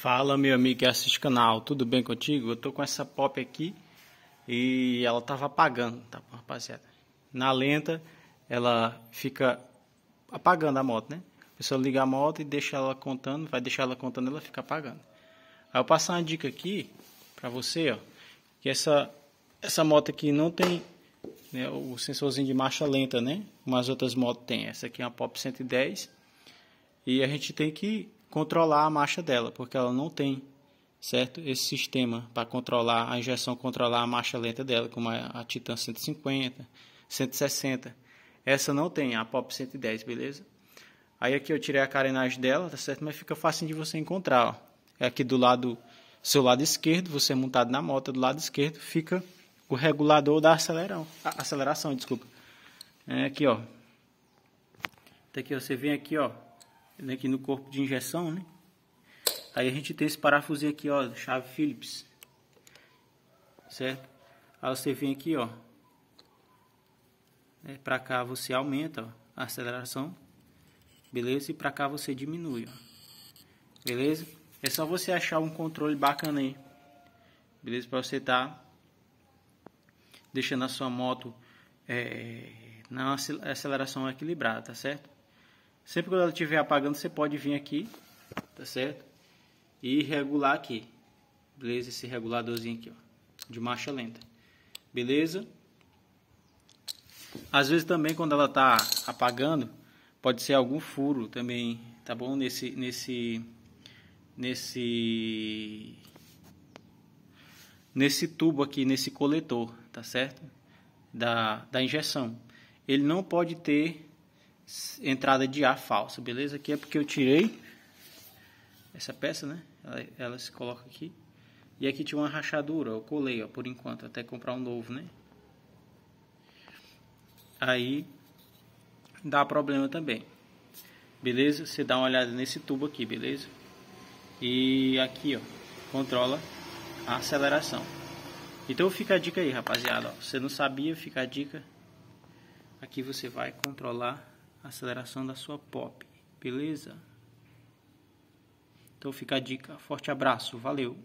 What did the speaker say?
Fala, meu amigo que assiste o canal, tudo bem contigo? Eu tô com essa pop aqui e ela tava apagando, tá bom, rapaziada? Na lenta, ela fica apagando a moto, né? A pessoa liga a moto e deixa ela contando, vai deixar ela contando, ela fica apagando. Aí eu passar uma dica aqui pra você, ó, que essa, essa moto aqui não tem né, o sensorzinho de marcha lenta, né? Como as outras motos tem. Essa aqui é uma pop 110 e a gente tem que controlar a marcha dela, porque ela não tem certo esse sistema para controlar a injeção, controlar a marcha lenta dela, como é a Titan 150, 160. Essa não tem, a Pop 110, beleza? Aí aqui eu tirei a carenagem dela, tá certo? Mas fica fácil de você encontrar, ó. É aqui do lado, seu lado esquerdo, você é montado na moto, do lado esquerdo fica o regulador da aceleração aceleração, desculpa. É aqui, ó. Então aqui, ó, você vem aqui, ó, né, aqui no corpo de injeção, né? Aí a gente tem esse parafusinho aqui, ó, chave Phillips, certo? Aí você vem aqui, ó, né, pra cá você aumenta ó, a aceleração, beleza? E pra cá você diminui, ó, beleza? É só você achar um controle bacana aí, beleza? Pra você tá deixando a sua moto é, na aceleração equilibrada, tá certo? Sempre que ela estiver apagando, você pode vir aqui, tá certo? E regular aqui. Beleza? Esse reguladorzinho aqui, ó. De marcha lenta. Beleza? Às vezes também quando ela tá apagando, pode ser algum furo também, tá bom? Nesse, nesse, nesse, nesse tubo aqui, nesse coletor, tá certo? Da, da injeção. Ele não pode ter entrada de ar falsa, beleza? Aqui é porque eu tirei essa peça, né? Ela, ela, se coloca aqui. E aqui tinha uma rachadura, eu colei, ó, por enquanto, até comprar um novo, né? Aí dá problema também. Beleza? Você dá uma olhada nesse tubo aqui, beleza? E aqui, ó, controla a aceleração. Então fica a dica aí, rapaziada, Você não sabia, fica a dica. Aqui você vai controlar aceleração da sua pop, beleza? Então fica a dica. Forte abraço, valeu!